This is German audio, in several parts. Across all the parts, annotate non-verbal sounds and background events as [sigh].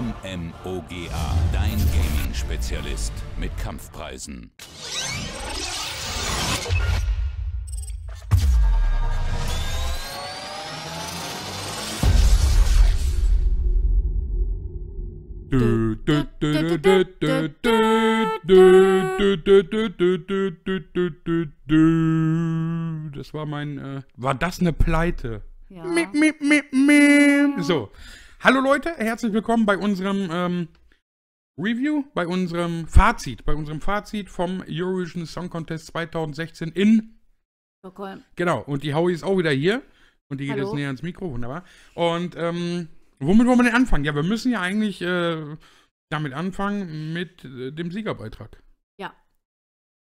MMOGA, dein Gaming-Spezialist mit Kampfpreisen. Du, du, du, das war mein. Äh, war das eine Pleite? Ja. Miep, miep, miep, miep. So. Hallo Leute, herzlich willkommen bei unserem ähm, Review, bei unserem Fazit, bei unserem Fazit vom Eurovision Song Contest 2016 in Stockholm. Genau, und die Howie ist auch wieder hier und die geht Hallo. jetzt näher ans Mikro, wunderbar. Und ähm, womit wollen wir denn anfangen? Ja, wir müssen ja eigentlich äh, damit anfangen mit äh, dem Siegerbeitrag. Ja.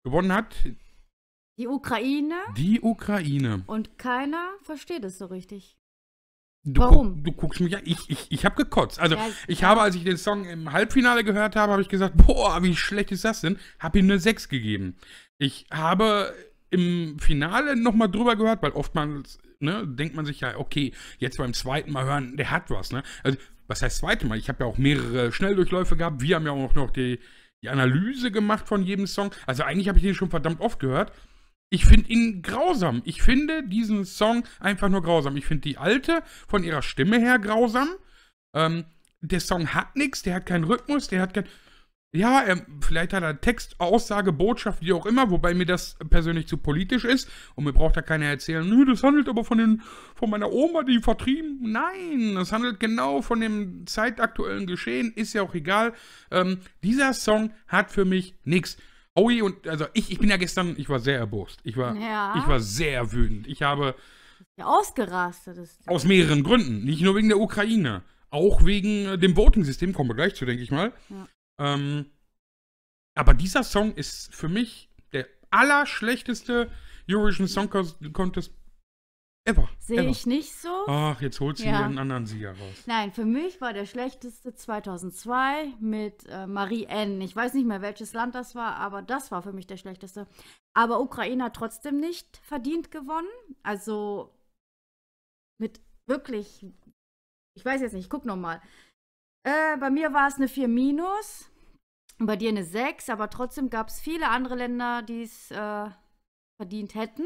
Gewonnen hat die Ukraine. Die Ukraine. Und keiner versteht es so richtig. Du Warum? Guck, du guckst mich an. Ich, ich, ich habe gekotzt. Also, ja, ich ja. habe, als ich den Song im Halbfinale gehört habe, habe ich gesagt, boah, wie schlecht ist das denn? Habe ihm eine 6 gegeben. Ich habe im Finale nochmal drüber gehört, weil oftmals ne, denkt man sich ja, okay, jetzt beim zweiten Mal hören, der hat was. Ne? Also, was heißt zweite Mal? Ich habe ja auch mehrere Schnelldurchläufe gehabt. Wir haben ja auch noch die, die Analyse gemacht von jedem Song. Also, eigentlich habe ich den schon verdammt oft gehört. Ich finde ihn grausam. Ich finde diesen Song einfach nur grausam. Ich finde die alte von ihrer Stimme her grausam. Ähm, der Song hat nichts, der hat keinen Rhythmus, der hat kein. Ja, er, ähm, vielleicht hat er Text, Aussage, Botschaft, wie auch immer, wobei mir das persönlich zu politisch ist und mir braucht da keiner erzählen, nö, das handelt aber von, den, von meiner Oma, die vertrieben. Nein, das handelt genau von dem zeitaktuellen Geschehen, ist ja auch egal. Ähm, dieser Song hat für mich nichts. Aui und, also ich, ich bin ja gestern, ich war sehr erbost. Ich war, ja. ich war sehr wütend. Ich habe. Ja, ausgerastet ist. Aus mehreren Gründen. Nicht nur wegen der Ukraine. Auch wegen äh, dem Voting-System. Kommen wir gleich zu, denke ich mal. Ja. Ähm, aber dieser Song ist für mich der allerschlechteste Eurovision Song Contest Ever. Sehe ich nicht so. Ach, jetzt holt sie ja. einen anderen Sieger raus. Nein, für mich war der schlechteste 2002 mit äh, Marie N. Ich weiß nicht mehr, welches Land das war, aber das war für mich der schlechteste. Aber Ukraine hat trotzdem nicht verdient gewonnen. Also mit wirklich, ich weiß jetzt nicht, ich guck nochmal. Äh, bei mir war es eine 4 minus, bei dir eine 6, aber trotzdem gab es viele andere Länder, die es äh, verdient hätten.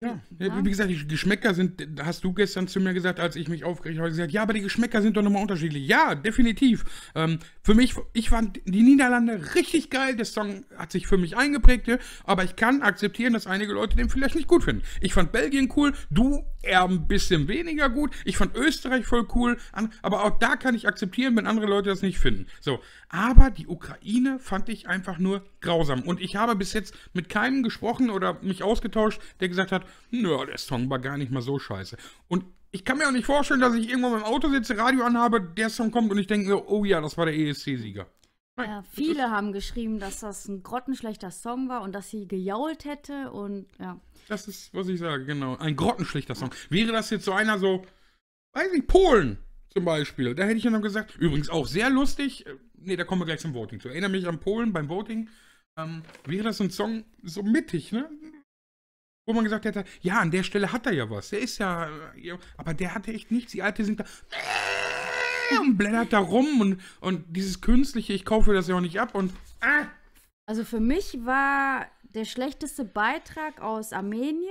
Ja. ja, wie gesagt, die Geschmäcker sind, hast du gestern zu mir gesagt, als ich mich aufgeregt habe, gesagt, ja, aber die Geschmäcker sind doch nochmal unterschiedlich. Ja, definitiv. Ähm, für mich, ich fand die Niederlande richtig geil, der Song hat sich für mich eingeprägt, aber ich kann akzeptieren, dass einige Leute den vielleicht nicht gut finden. Ich fand Belgien cool, du eher ein bisschen weniger gut. Ich fand Österreich voll cool, aber auch da kann ich akzeptieren, wenn andere Leute das nicht finden. So, aber die Ukraine fand ich einfach nur grausam. Und ich habe bis jetzt mit keinem gesprochen oder mich ausgetauscht, der gesagt hat, nö, der Song war gar nicht mal so scheiße. Und ich kann mir auch nicht vorstellen, dass ich irgendwo im Auto sitze, Radio anhabe, der Song kommt und ich denke, oh ja, das war der ESC-Sieger. Ja, viele haben geschrieben, dass das ein grottenschlechter Song war und dass sie gejault hätte und ja. Das ist, was ich sage, genau. Ein grottenschlichter Song. Wäre das jetzt so einer so, weiß nicht, Polen zum Beispiel. Da hätte ich ja noch gesagt, übrigens auch sehr lustig. Ne, da kommen wir gleich zum Voting zu. Erinnere mich an Polen beim Voting. Ähm, wäre das so ein Song so mittig, ne? Wo man gesagt hätte, ja, an der Stelle hat er ja was. Der ist ja, äh, aber der hatte echt nichts. Die Alte sind da und blättert da rum und, und dieses künstliche, ich kaufe das ja auch nicht ab und. Ah. Also für mich war der schlechteste Beitrag aus Armenien.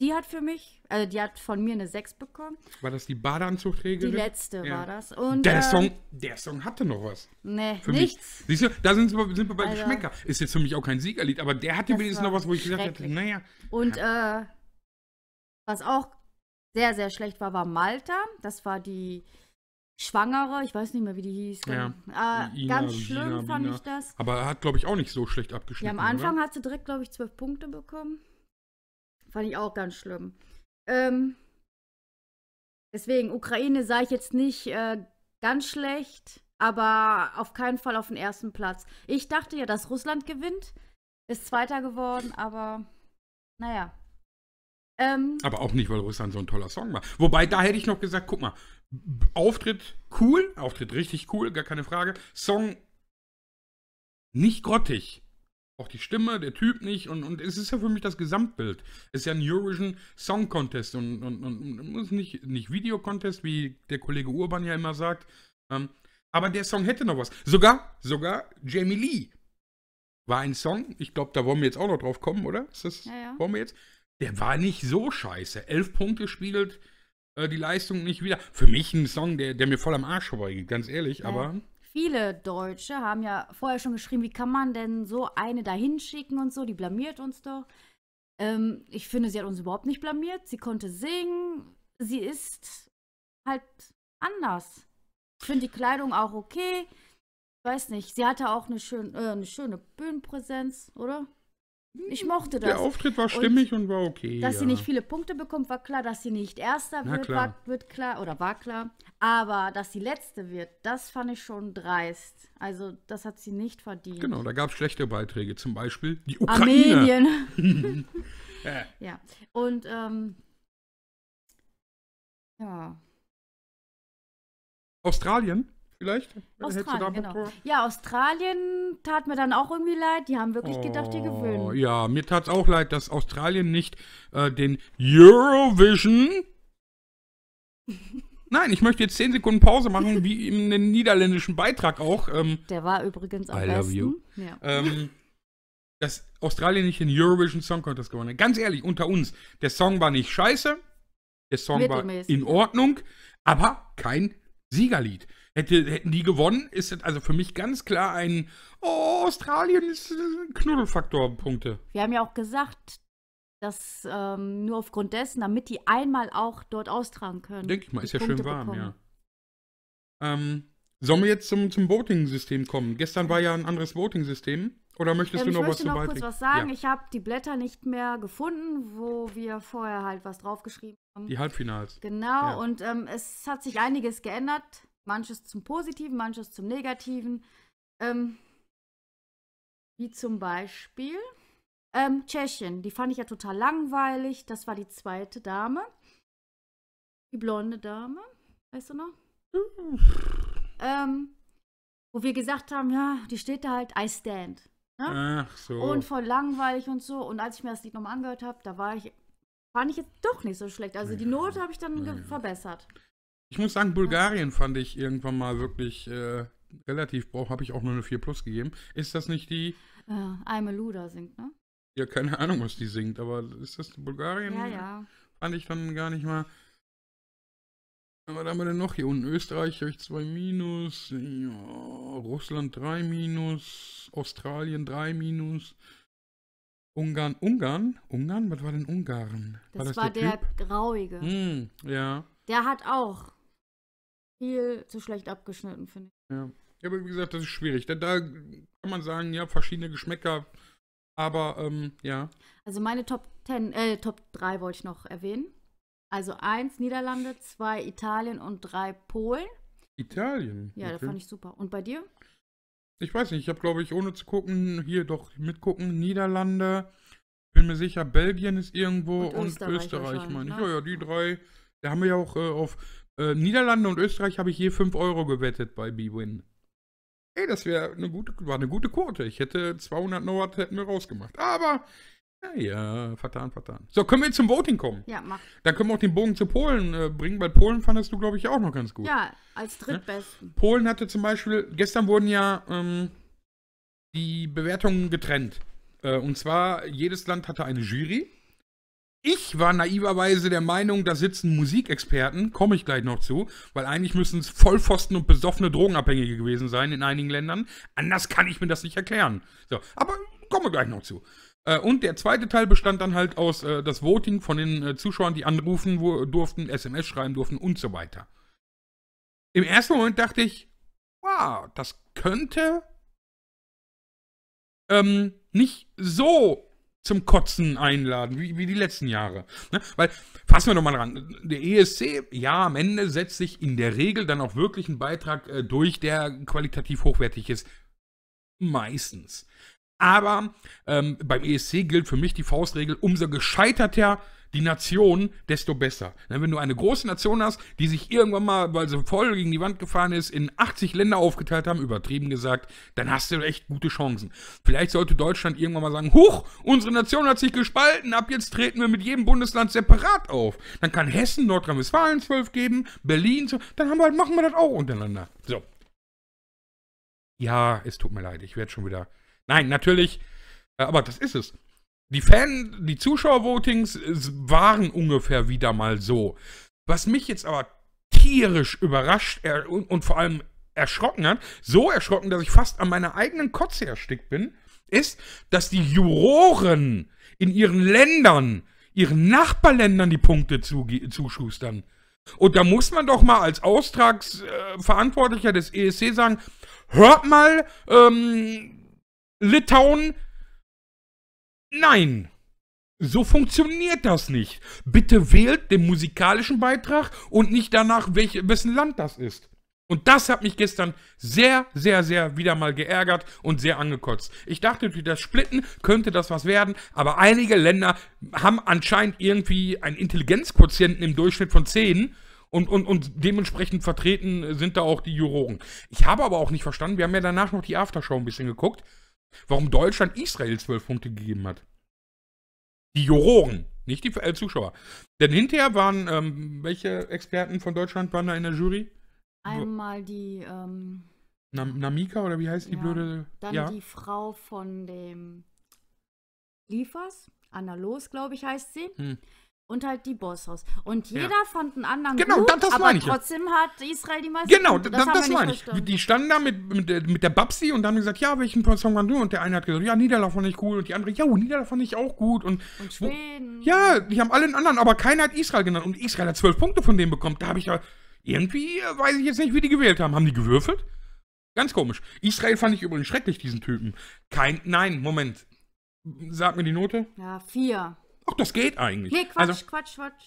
Die hat für mich, also die hat von mir eine 6 bekommen. War das die Badeanzugträgerin? Die letzte ja. war das. Und, der, äh, Song, der Song hatte noch was. Nee, für nichts. Mich. Siehst du, da sind wir, sind wir bei also, Geschmäcker. Ist jetzt für mich auch kein Siegerlied, aber der hatte wenigstens noch was, wo ich gesagt hätte, naja. Und äh, was auch sehr, sehr schlecht war, war Malta. Das war die Schwangere, ich weiß nicht mehr, wie die hieß. Ja. Äh, Ina, ganz schlimm Ina, fand Ina. ich das. Aber er hat, glaube ich, auch nicht so schlecht abgeschnitten. Ja, am Anfang oder? hat sie direkt, glaube ich, zwölf Punkte bekommen. Fand ich auch ganz schlimm. Ähm, deswegen, Ukraine sah ich jetzt nicht äh, ganz schlecht, aber auf keinen Fall auf den ersten Platz. Ich dachte ja, dass Russland gewinnt, ist Zweiter geworden, aber naja. Ähm, aber auch nicht, weil Russland so ein toller Song war. Wobei, da hätte ich noch gesagt, guck mal, Auftritt cool, Auftritt richtig cool, gar keine Frage. Song nicht grottig. Auch die Stimme, der Typ nicht. Und, und es ist ja für mich das Gesamtbild. Es ist ja ein Eurovision Song Contest und, und, und, und nicht, nicht Video Contest, wie der Kollege Urban ja immer sagt. Ähm, aber der Song hätte noch was. Sogar, sogar Jamie Lee war ein Song. Ich glaube, da wollen wir jetzt auch noch drauf kommen, oder? Ist das, ja, ja. Wollen wir jetzt? Der war nicht so scheiße. Elf Punkte spiegelt äh, die Leistung nicht wieder. Für mich ein Song, der, der mir voll am Arsch vorbeigeht, ganz ehrlich, ja. aber. Viele Deutsche haben ja vorher schon geschrieben, wie kann man denn so eine dahin schicken und so, die blamiert uns doch. Ähm, ich finde, sie hat uns überhaupt nicht blamiert. Sie konnte singen. Sie ist halt anders. Ich finde die Kleidung auch okay. Ich weiß nicht, sie hatte auch eine, schön, äh, eine schöne Bühnenpräsenz, oder? Ich mochte das. Der Auftritt war stimmig und, und war okay. Dass ja. sie nicht viele Punkte bekommt, war klar. Dass sie nicht Erster wird, klar. War, wird klar oder war klar. Aber dass sie Letzte wird, das fand ich schon dreist. Also das hat sie nicht verdient. Genau, da gab es schlechte Beiträge. Zum Beispiel die Ukraine. Armenien. [laughs] ja. Und ähm, ja. Australien? vielleicht? Australien, genau. Ja, Australien tat mir dann auch irgendwie leid. Die haben wirklich oh, gedacht, die gewöhnen. Oh, ja, mir tat es auch leid, dass Australien nicht äh, den Eurovision. [laughs] Nein, ich möchte jetzt 10 Sekunden Pause machen, wie in den niederländischen Beitrag auch. Ähm, Der war übrigens am I besten. Love you. Ja. Ähm, dass Australien nicht den Eurovision Song Contest gewonnen hat. Ganz ehrlich, unter uns, der Song war nicht scheiße, der Song war in Ordnung, aber kein Siegerlied. Hätte, hätten die gewonnen, ist das also für mich ganz klar ein oh, Australien ist äh, Knuddelfaktor Punkte. Wir haben ja auch gesagt, dass ähm, nur aufgrund dessen, damit die einmal auch dort austragen können. Denke ich mal, ist ja Punkte schön warm, bekommen. ja. Ähm, sollen wir jetzt zum, zum Voting-System kommen? Gestern war ja ein anderes Voting-System. Oder möchtest ähm, du noch was zu beitragen? Ich möchte noch kurz was sagen. Ja. Ich habe die Blätter nicht mehr gefunden, wo wir vorher halt was draufgeschrieben haben. Die Halbfinals. Genau, ja. und ähm, es hat sich einiges geändert. Manches zum Positiven, manches zum Negativen. Ähm, wie zum Beispiel ähm, Tschechien. Die fand ich ja total langweilig. Das war die zweite Dame. Die blonde Dame. Weißt du noch? Ähm, wo wir gesagt haben, ja, die steht da halt, I stand. Ne? Ach so. Und voll langweilig und so. Und als ich mir das Lied nochmal angehört habe, da war ich, fand ich jetzt doch nicht so schlecht. Also die Note habe ich dann ja. verbessert. Ich muss sagen, Bulgarien fand ich irgendwann mal wirklich äh, relativ brauch, habe ich auch nur eine 4 Plus gegeben. Ist das nicht die. Äh, I'm Luda singt, ne? Ja, keine Ahnung, was die singt, aber ist das Bulgarien? Ja, ja. Fand ich dann gar nicht mal. Was haben wir denn noch hier unten? Österreich habe ich 2 minus, ja, Russland 3 minus, Australien 3 minus, Ungarn, Ungarn? Ungarn? Was war denn Ungarn? Das war, das war der, der Grauige. Hm, ja. Der hat auch viel zu schlecht abgeschnitten, finde ich. Ja. ja. aber wie gesagt, das ist schwierig. Da, da kann man sagen, ja, verschiedene Geschmäcker, aber ähm, ja. Also meine Top 10, äh, Top 3 wollte ich noch erwähnen. Also 1 Niederlande, 2 Italien und 3 Polen. Italien? Ja, okay. das fand ich super. Und bei dir? Ich weiß nicht, ich habe, glaube ich, ohne zu gucken, hier doch mitgucken, Niederlande, bin mir sicher, Belgien ist irgendwo und, und Österreich, Österreich meine ich. Ja, ja, ne? die drei, da haben wir ja auch äh, auf äh, Niederlande und Österreich habe ich je 5 Euro gewettet bei B-Win. Ey, das wäre eine gute, war eine gute Quote. Ich hätte 200 Norbert hätten wir rausgemacht. Aber, naja, vertan, vertan. So, können wir zum Voting kommen? Ja, mach. Dann können wir auch den Bogen zu Polen äh, bringen, weil Polen fandest du, glaube ich, auch noch ganz gut. Ja, als drittbesten. Ne? Polen hatte zum Beispiel, gestern wurden ja ähm, die Bewertungen getrennt. Äh, und zwar, jedes Land hatte eine Jury. Ich war naiverweise der Meinung, da sitzen Musikexperten, komme ich gleich noch zu, weil eigentlich müssen es Vollpfosten und besoffene Drogenabhängige gewesen sein in einigen Ländern. Anders kann ich mir das nicht erklären. So, aber komme gleich noch zu. Äh, und der zweite Teil bestand dann halt aus äh, das Voting von den äh, Zuschauern, die anrufen wo, durften, SMS schreiben durften und so weiter. Im ersten Moment dachte ich, wow, das könnte ähm, nicht so zum Kotzen einladen, wie, wie die letzten Jahre. Ne? Weil, fassen wir doch mal ran, der ESC, ja, am Ende setzt sich in der Regel dann auch wirklich einen Beitrag äh, durch, der qualitativ hochwertig ist. Meistens. Aber ähm, beim ESC gilt für mich die Faustregel, umso gescheiterter die Nation, desto besser. Wenn du eine große Nation hast, die sich irgendwann mal, weil sie voll gegen die Wand gefahren ist, in 80 Länder aufgeteilt haben, übertrieben gesagt, dann hast du echt gute Chancen. Vielleicht sollte Deutschland irgendwann mal sagen, huch, unsere Nation hat sich gespalten, ab jetzt treten wir mit jedem Bundesland separat auf. Dann kann Hessen, Nordrhein-Westfalen 12 geben, Berlin, dann haben wir halt, machen wir das auch untereinander. So. Ja, es tut mir leid, ich werde schon wieder. Nein, natürlich, äh, aber das ist es. Die Fan, die Zuschauervotings waren ungefähr wieder mal so. Was mich jetzt aber tierisch überrascht und, und vor allem erschrocken hat, so erschrocken, dass ich fast an meiner eigenen Kotze erstickt bin, ist, dass die Juroren in ihren Ländern, ihren Nachbarländern die Punkte zuschustern. Und da muss man doch mal als Austragsverantwortlicher des ESC sagen, hört mal, ähm, Litauen, Nein! So funktioniert das nicht. Bitte wählt den musikalischen Beitrag und nicht danach, welch, wessen Land das ist. Und das hat mich gestern sehr, sehr, sehr wieder mal geärgert und sehr angekotzt. Ich dachte, durch das Splitten könnte das was werden, aber einige Länder haben anscheinend irgendwie einen Intelligenzquotienten im Durchschnitt von 10 und, und, und dementsprechend vertreten sind da auch die Juroren. Ich habe aber auch nicht verstanden, wir haben ja danach noch die Aftershow ein bisschen geguckt. Warum Deutschland Israel zwölf Punkte gegeben hat. Die Juroren, nicht die äh, Zuschauer. Denn hinterher waren, ähm, welche Experten von Deutschland waren da in der Jury? Einmal die. Ähm, Nam Namika oder wie heißt die ja, blöde? Dann ja. die Frau von dem Liefers, Anna Los, glaube ich, heißt sie. Hm und halt die Bosshaus. Und jeder ja. fand einen anderen genau, gut, das, das aber ich. trotzdem hat Israel die meisten Genau, Punkte. das, das, das meine ich. Die standen da mit, mit, mit der Babsi und haben gesagt, ja, welchen Song waren du? Und der eine hat gesagt, ja, Niederlauf fand ich cool. Und die andere, ja, oh, Niederlauf fand ich auch gut. Und, und Schweden. Wo, ja, die haben alle einen anderen, aber keiner hat Israel genannt. Und Israel hat zwölf Punkte von denen bekommen. Da habe ich ja, irgendwie weiß ich jetzt nicht, wie die gewählt haben. Haben die gewürfelt? Ganz komisch. Israel fand ich übrigens schrecklich, diesen Typen. Kein, nein, Moment. Sag mir die Note. Ja, vier. Ach, das geht eigentlich. Nee, Quatsch, also, Quatsch, Quatsch.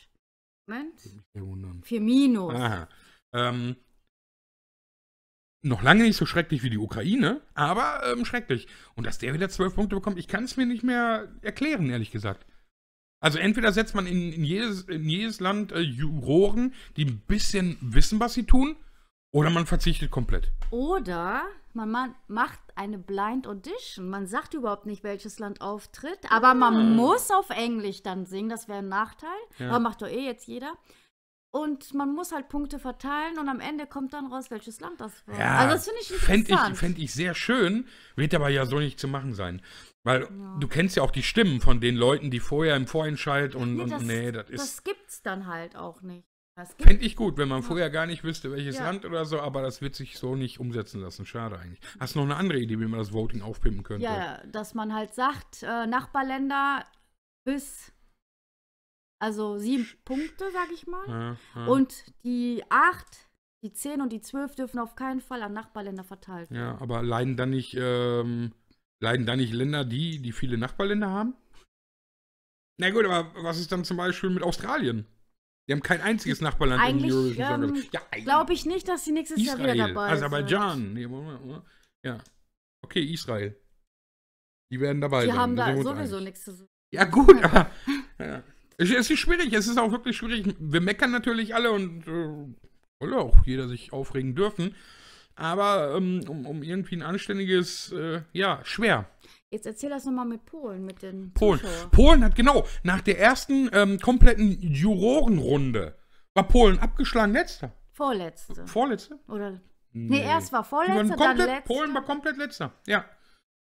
Moment. Firminos. Aha. Ähm, noch lange nicht so schrecklich wie die Ukraine, aber ähm, schrecklich. Und dass der wieder zwölf Punkte bekommt, ich kann es mir nicht mehr erklären, ehrlich gesagt. Also entweder setzt man in, in, jedes, in jedes, Land äh, Juroren, die ein bisschen wissen, was sie tun, oder man verzichtet komplett. Oder man, man macht eine Blind Audition. Man sagt überhaupt nicht, welches Land auftritt, aber man mhm. muss auf Englisch dann singen. Das wäre ein Nachteil. Ja. Aber macht doch eh jetzt jeder. Und man muss halt Punkte verteilen und am Ende kommt dann raus, welches Land das war. Ja, also das finde ich interessant. Fände ich, fänd ich sehr schön, wird aber ja so nicht zu machen sein. Weil ja. du kennst ja auch die Stimmen von den Leuten, die vorher im Vorentscheid und, nee, das, und nee, das ist. Das gibt's dann halt auch nicht. Fände ich gut, wenn man vorher gar nicht wüsste, welches ja. Land oder so, aber das wird sich so nicht umsetzen lassen. Schade eigentlich. Hast du noch eine andere Idee, wie man das Voting aufpimpen könnte? Ja, dass man halt sagt, äh, Nachbarländer bis, also sieben Punkte, sag ich mal. Ja, ja. Und die acht, die zehn und die zwölf dürfen auf keinen Fall an Nachbarländer verteilt werden. Ja, aber leiden dann nicht, ähm, leiden dann nicht Länder, die, die viele Nachbarländer haben? Na gut, aber was ist dann zum Beispiel mit Australien? Die haben kein einziges Nachbarland Eigentlich, in Eurovision Song Contest. Ja, hm, Glaube ich nicht, dass sie nächstes Israel, Jahr wieder dabei sind. Aserbaidschan. Ja. Okay, Israel. Die werden dabei sein. Die haben da sowieso nichts zu suchen. Ja, gut, [laughs] aber. Es ist schwierig, es ist auch wirklich schwierig. Wir meckern natürlich alle und äh, soll auch jeder sich aufregen dürfen aber ähm, um, um, irgendwie ein anständiges, äh, ja, schwer. Jetzt erzähl das nochmal mit Polen, mit den Polen. Zuschauer. Polen hat genau, nach der ersten ähm, kompletten Jurorenrunde war Polen abgeschlagen letzter. Vorletzte. Vorletzte? Oder? Nee, nee erst war vorletzter, dann letzter. Polen war komplett letzter, ja.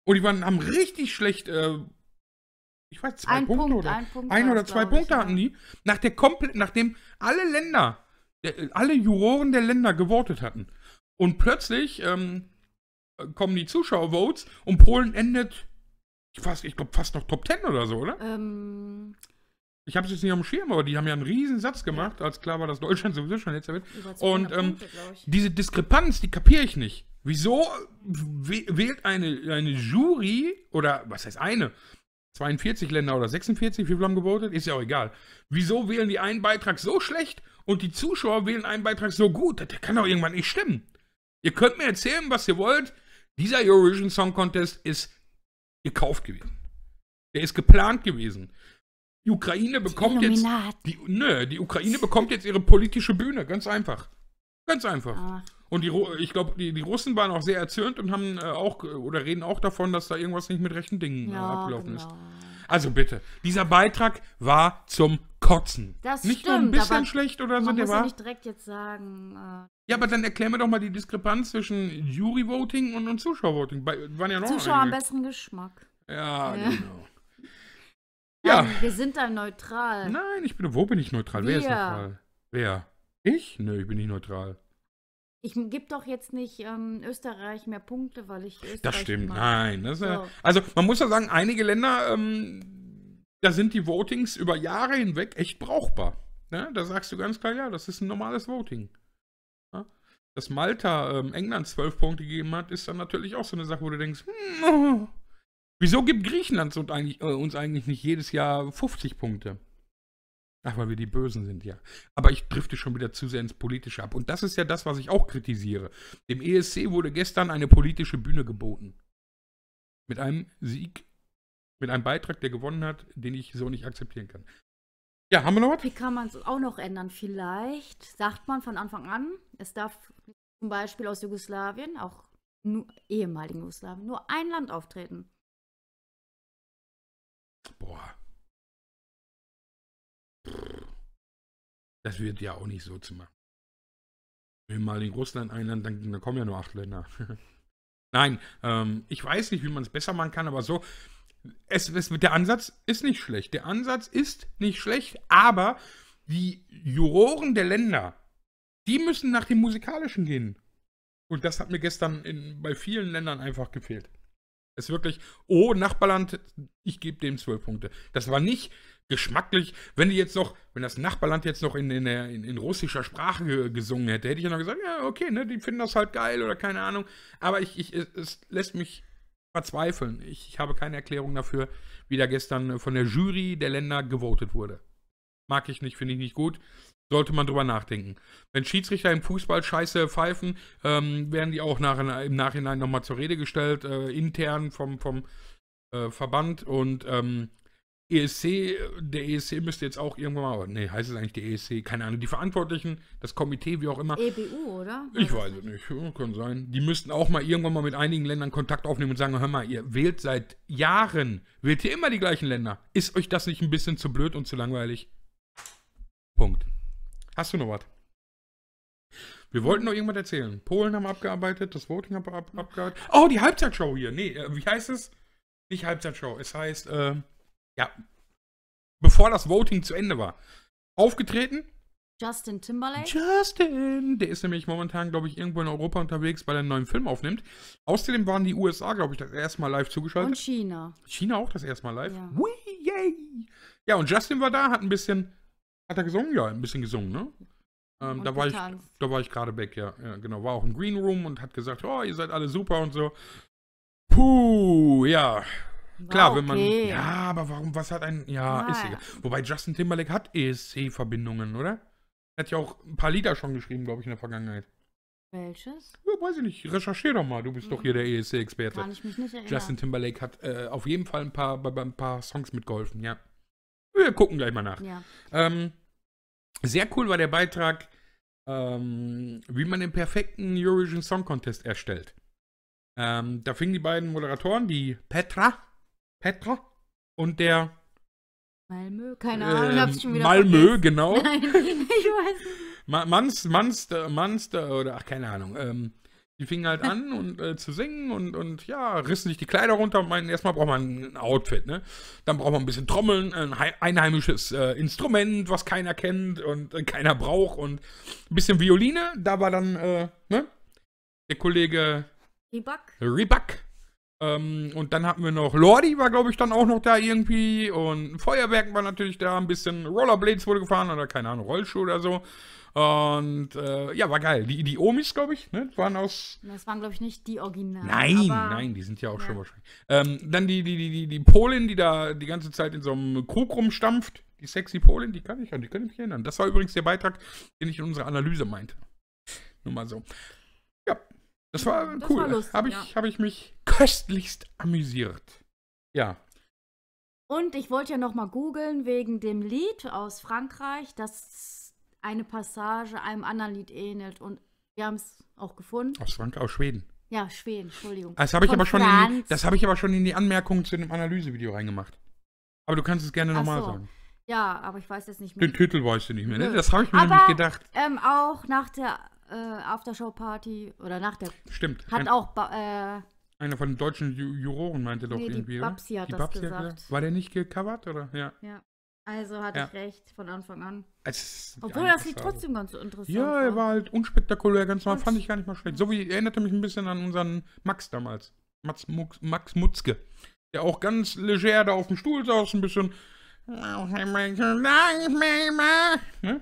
Und die waren, haben richtig schlecht, äh, ich weiß, zwei ein Punkte Punkt, oder ein, Punkt ein oder zwei Punkte ich, hatten die. Nach der komplett, nachdem alle Länder, äh, alle Juroren der Länder gewotet hatten, und plötzlich ähm, kommen die Zuschauervotes und Polen endet, ich, fast, ich glaube, fast noch Top 10 oder so, oder? Ähm. Ich habe es jetzt nicht am Schirm, aber die haben ja einen riesen Satz gemacht, ja. als klar war, dass Deutschland sowieso schon letzter wird. Und ähm, Punkte, diese Diskrepanz, die kapiere ich nicht. Wieso wählt eine, eine Jury, oder was heißt eine, 42 Länder oder 46, wie viel haben gebotet? Ist ja auch egal. Wieso wählen die einen Beitrag so schlecht und die Zuschauer wählen einen Beitrag so gut? Der kann doch irgendwann nicht stimmen. Ihr könnt mir erzählen, was ihr wollt. Dieser Eurovision Song Contest ist gekauft gewesen. Der ist geplant gewesen. Die Ukraine bekommt die jetzt. Die, nö, die Ukraine bekommt jetzt ihre politische Bühne. Ganz einfach. Ganz einfach. Ah. Und die, ich glaube, die, die Russen waren auch sehr erzürnt und haben äh, auch äh, oder reden auch davon, dass da irgendwas nicht mit rechten Dingen äh, ja, abgelaufen genau. ist. Also bitte, dieser Beitrag war zum kotzen. Das nicht stimmt, nur ein bisschen schlecht oder so. Man der muss war. Ja nicht direkt jetzt sagen. Äh, ja, aber dann erklär mir doch mal die Diskrepanz zwischen Jury-Voting und, und Zuschauer-Voting. Waren ja noch Zuschauer einige. am besten Geschmack. Ja, ja. genau. Ja. Nein, wir sind da neutral. Nein, ich bin. Wo bin ich neutral? Wir. Wer ist neutral? Wer? Ich? Nö, ich bin nicht neutral. Ich gebe doch jetzt nicht ähm, Österreich mehr Punkte, weil ich Österreich. Das stimmt, mag. nein. Das so. ja, also, man muss ja sagen, einige Länder. Ähm, da sind die Votings über Jahre hinweg echt brauchbar. Ne? Da sagst du ganz klar, ja, das ist ein normales Voting. Ja? Dass Malta ähm, England zwölf Punkte gegeben hat, ist dann natürlich auch so eine Sache, wo du denkst, hm, wieso gibt Griechenland uns eigentlich, äh, uns eigentlich nicht jedes Jahr 50 Punkte? Ach, weil wir die Bösen sind, ja. Aber ich drifte schon wieder zu sehr ins Politische ab. Und das ist ja das, was ich auch kritisiere. Dem ESC wurde gestern eine politische Bühne geboten. Mit einem Sieg mit einem Beitrag, der gewonnen hat, den ich so nicht akzeptieren kann. Ja, haben wir noch was? Wie kann man es auch noch ändern? Vielleicht sagt man von Anfang an, es darf zum Beispiel aus Jugoslawien, auch nur, ehemaligen Jugoslawien, nur ein Land auftreten. Boah. Das wird ja auch nicht so zu machen. Wenn mal in Russland ein Land, dann, dann kommen ja nur acht Länder. [laughs] Nein, ähm, ich weiß nicht, wie man es besser machen kann, aber so, es, es, der Ansatz ist nicht schlecht. Der Ansatz ist nicht schlecht, aber die Juroren der Länder, die müssen nach dem Musikalischen gehen. Und das hat mir gestern in, bei vielen Ländern einfach gefehlt. Es ist wirklich, oh, Nachbarland, ich gebe dem zwölf Punkte. Das war nicht geschmacklich, wenn die jetzt noch, wenn das Nachbarland jetzt noch in, in, in, in russischer Sprache gesungen hätte, hätte ich ja noch gesagt, ja, okay, ne, die finden das halt geil oder keine Ahnung. Aber ich, ich, es lässt mich verzweifeln. Ich, ich, habe keine Erklärung dafür, wie da gestern von der Jury der Länder gewotet wurde. Mag ich nicht, finde ich nicht gut. Sollte man drüber nachdenken. Wenn Schiedsrichter im Fußball scheiße pfeifen, ähm, werden die auch nach, im Nachhinein nochmal zur Rede gestellt, äh, intern vom, vom äh, Verband. Und ähm, ESC, der ESC müsste jetzt auch irgendwann mal, nee, heißt es eigentlich der ESC, keine Ahnung, die Verantwortlichen, das Komitee, wie auch immer. EBU, oder? ich weiß es nicht, kann sein. Die müssten auch mal irgendwann mal mit einigen Ländern Kontakt aufnehmen und sagen, hör mal, ihr wählt seit Jahren, wählt ihr immer die gleichen Länder. Ist euch das nicht ein bisschen zu blöd und zu langweilig? Punkt. Hast du noch was? Wir wollten noch irgendwas erzählen. Polen haben abgearbeitet, das Voting haben ab, abgearbeitet. Oh, die Halbzeitshow hier. Nee, äh, wie heißt es? Nicht Halbzeitshow. Es heißt, äh, ja, bevor das Voting zu Ende war, aufgetreten. Justin Timberlake. Justin, der ist nämlich momentan, glaube ich, irgendwo in Europa unterwegs, weil er einen neuen Film aufnimmt. Außerdem waren die USA, glaube ich, das erste Mal live zugeschaltet. Und China. China auch das erste Mal live. Ja. Wee, yay. ja, und Justin war da, hat ein bisschen, hat er gesungen? Ja, ein bisschen gesungen, ne? Ähm, da, war ich, da war ich gerade weg, ja. ja. Genau, war auch im Green Room und hat gesagt, oh, ihr seid alle super und so. Puh, ja. Klar, wow, wenn man. Ja, aber warum, was hat ein. Ja, Nein. ist egal. Wobei Justin Timberlake hat ESC-Verbindungen, oder? Er hat ja auch ein paar Lieder schon geschrieben, glaube ich, in der Vergangenheit. Welches? Ja, weiß ich nicht. Recherchier doch mal. Du bist mhm. doch hier der ESC-Experte. Kann ich mich nicht erinnern. Justin Timberlake hat äh, auf jeden Fall ein paar, bei, bei, ein paar Songs mitgeholfen, ja. Wir gucken gleich mal nach. Ja. Ähm, sehr cool war der Beitrag, ähm, wie man den perfekten Eurovision Song Contest erstellt. Ähm, da fingen die beiden Moderatoren, die Petra Petra und der. Malmö, keine Ahnung, äh, hab's schon wieder. Malmö, vergessen. genau. [laughs] Nein, ich weiß nicht. Manst, Manster, Manster oder ach, keine Ahnung. Ähm, die fingen halt an und äh, zu singen und, und ja, rissen sich die Kleider runter und meinen, erstmal braucht man ein Outfit, ne? Dann braucht man ein bisschen Trommeln, ein einheimisches äh, Instrument, was keiner kennt und äh, keiner braucht und ein bisschen Violine. Da war dann, äh, ne? Der Kollege Riback. Riback ähm, und dann hatten wir noch Lordi war, glaube ich, dann auch noch da irgendwie. Und Feuerwerk war natürlich da. Ein bisschen Rollerblades wurde gefahren oder keine Ahnung, Rollschuh oder so. Und äh, ja, war geil. Die, die Omis, glaube ich, ne, waren aus. Das waren, glaube ich, nicht die Originalen. Nein, nein, die sind ja auch ja. schon wahrscheinlich. Ähm, dann die, die, die, die, die Polin, die da die ganze Zeit in so einem Krug rumstampft. Die sexy Polin, die kann ich ja, die kann ich mich erinnern. Das war übrigens der Beitrag, den ich in unserer Analyse meinte. Nur mal so. Ja, das war das cool. habe ich, ja. hab ich mich köstlichst amüsiert. Ja. Und ich wollte ja nochmal googeln wegen dem Lied aus Frankreich, dass eine Passage einem anderen Lied ähnelt. Und wir haben es auch gefunden. Aus Frankreich, aus Schweden. Ja, Schweden, Entschuldigung. Das habe ich, aber schon in, hab ich aber schon in die Anmerkungen zu dem Analysevideo reingemacht. Aber du kannst es gerne nochmal so. sagen. Ja, aber ich weiß jetzt nicht mehr. Den Titel weißt du nicht mehr, ne? Das habe ich mir aber, nämlich gedacht. Ähm, auch nach der äh, Aftershow-Party oder nach der. Stimmt. Hat ein, auch. äh, einer von den deutschen Juroren meinte doch nee, irgendwie. Die Babsi hat die Babsi das gesagt. Hat, war der nicht gecovert oder? Ja. ja. Also hatte ja. ich recht von Anfang an. Obwohl das Lied trotzdem ganz interessant ja, war. er war halt unspektakulär, ganz normal. Fand ich gar nicht mal schlecht. So wie erinnerte mich ein bisschen an unseren Max damals. Max, Mux, Max Mutzke. Der auch ganz leger da auf dem Stuhl saß, ein bisschen. Ne?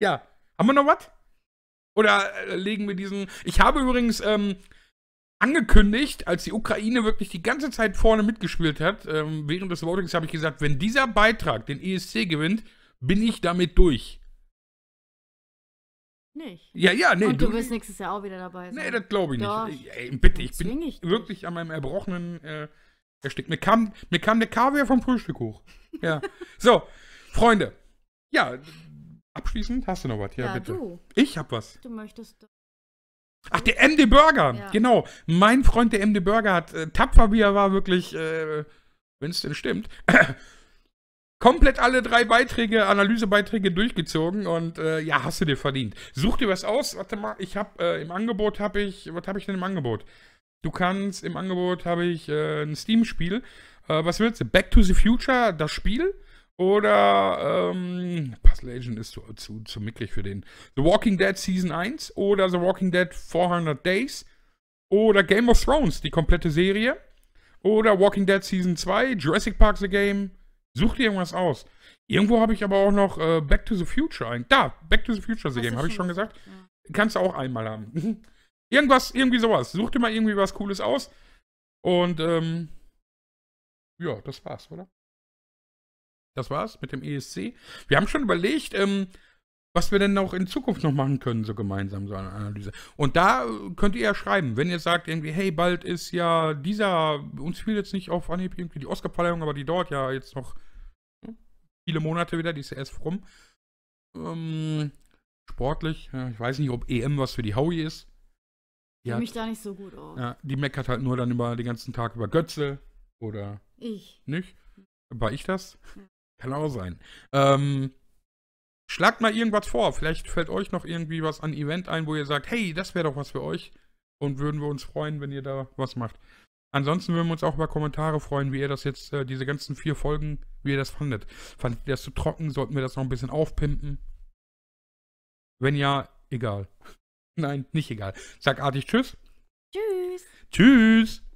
Ja. Haben wir noch was? Oder äh, legen wir diesen. Ich habe übrigens ähm, angekündigt, als die Ukraine wirklich die ganze Zeit vorne mitgespielt hat, ähm, während des Votings habe ich gesagt, wenn dieser Beitrag den ESC gewinnt, bin ich damit durch. Nicht. Ja, ja, nee. Und du, du wirst nächstes Jahr auch wieder dabei sein. Nee, das glaube ich Doch. nicht. Ey, bitte, ich bin ich wirklich an meinem erbrochenen äh, erstickt. Mir kam, mir kam der Kaviar vom Frühstück hoch. Ja. [laughs] so, Freunde. Ja, abschließend? Hast du noch was? Ja, ja bitte. Du. Ich hab was. Du möchtest. Ach, der MD Burger! Ja. Genau. Mein Freund, der MD Burger, hat äh, tapfer, wie er war, wirklich, äh, wenn es denn stimmt, [coughs] komplett alle drei Beiträge, Analysebeiträge durchgezogen und äh, ja, hast du dir verdient. Such dir was aus. Warte mal, ich hab äh, im Angebot hab ich, was hab ich denn im Angebot? Du kannst im Angebot habe ich äh, ein Steam-Spiel. Äh, was willst du? Back to the Future, das Spiel oder ähm, Last Legend ist zu, zu, zu mickrig für den. The Walking Dead Season 1 oder The Walking Dead 400 Days oder Game of Thrones, die komplette Serie oder Walking Dead Season 2, Jurassic Park The Game. Such dir irgendwas aus. Irgendwo habe ich aber auch noch äh, Back to the Future ein. Da, Back to the Future The Game, habe ich schon gesagt. Ja. Kannst du auch einmal haben. [laughs] irgendwas, irgendwie sowas. Such dir mal irgendwie was Cooles aus. Und, ähm, ja, das war's, oder? Das war's mit dem ESC. Wir haben schon überlegt, ähm, was wir denn auch in Zukunft noch machen können, so gemeinsam, so eine Analyse. Und da äh, könnt ihr ja schreiben, wenn ihr sagt irgendwie, hey, bald ist ja dieser, uns fiel jetzt nicht auf Anhieb irgendwie die oscar Oscarverleihung, aber die dort ja jetzt noch viele Monate wieder, die ist ja erst rum. Ähm, sportlich, ich weiß nicht, ob EM was für die Howie ist. Die mich da nicht so gut aus. Ja, die meckert halt nur dann über den ganzen Tag über Götze oder ich. Nicht? War ich das? Kann auch sein. Ähm, schlagt mal irgendwas vor. Vielleicht fällt euch noch irgendwie was an Event ein, wo ihr sagt, hey, das wäre doch was für euch. Und würden wir uns freuen, wenn ihr da was macht. Ansonsten würden wir uns auch über Kommentare freuen, wie ihr das jetzt, äh, diese ganzen vier Folgen, wie ihr das fandet. Fandet ihr das zu trocken? Sollten wir das noch ein bisschen aufpimpen? Wenn ja, egal. [laughs] Nein, nicht egal. Sag artig Tschüss. Tschüss. Tschüss.